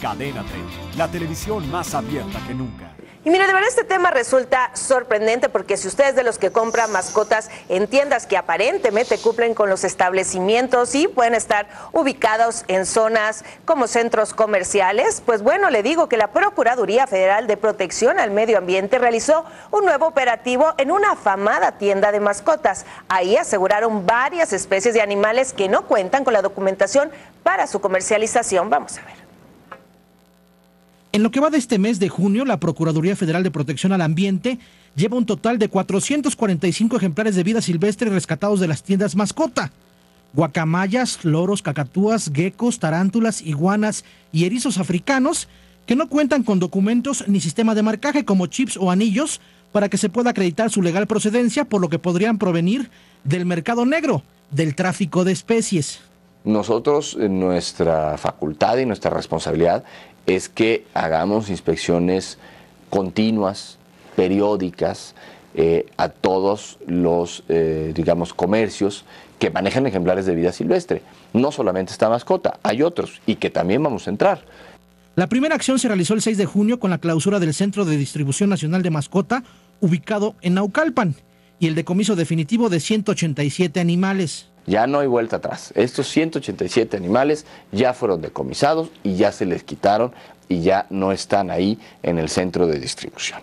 Cadena 30, la televisión más abierta que nunca. Y mira, de verdad este tema resulta sorprendente porque si ustedes de los que compran mascotas en tiendas que aparentemente cumplen con los establecimientos y pueden estar ubicados en zonas como centros comerciales, pues bueno, le digo que la Procuraduría Federal de Protección al Medio Ambiente realizó un nuevo operativo en una afamada tienda de mascotas. Ahí aseguraron varias especies de animales que no cuentan con la documentación para su comercialización. Vamos a ver. En lo que va de este mes de junio, la Procuraduría Federal de Protección al Ambiente lleva un total de 445 ejemplares de vida silvestre rescatados de las tiendas mascota. Guacamayas, loros, cacatúas, geckos, tarántulas, iguanas y erizos africanos que no cuentan con documentos ni sistema de marcaje como chips o anillos para que se pueda acreditar su legal procedencia, por lo que podrían provenir del mercado negro, del tráfico de especies. Nosotros, eh, nuestra facultad y nuestra responsabilidad es que hagamos inspecciones continuas, periódicas, eh, a todos los, eh, digamos, comercios que manejan ejemplares de vida silvestre. No solamente esta mascota, hay otros y que también vamos a entrar. La primera acción se realizó el 6 de junio con la clausura del Centro de Distribución Nacional de Mascota, ubicado en Naucalpan, y el decomiso definitivo de 187 animales. Ya no hay vuelta atrás. Estos 187 animales ya fueron decomisados y ya se les quitaron y ya no están ahí en el centro de distribución.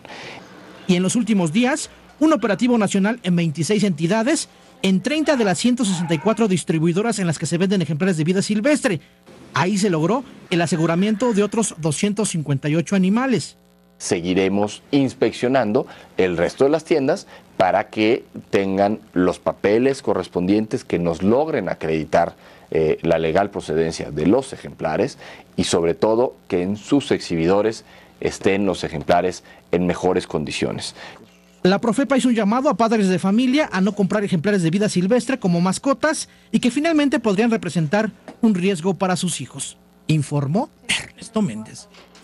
Y en los últimos días, un operativo nacional en 26 entidades, en 30 de las 164 distribuidoras en las que se venden ejemplares de vida silvestre. Ahí se logró el aseguramiento de otros 258 animales seguiremos inspeccionando el resto de las tiendas para que tengan los papeles correspondientes que nos logren acreditar eh, la legal procedencia de los ejemplares y sobre todo que en sus exhibidores estén los ejemplares en mejores condiciones. La Profepa hizo un llamado a padres de familia a no comprar ejemplares de vida silvestre como mascotas y que finalmente podrían representar un riesgo para sus hijos, informó Ernesto Méndez.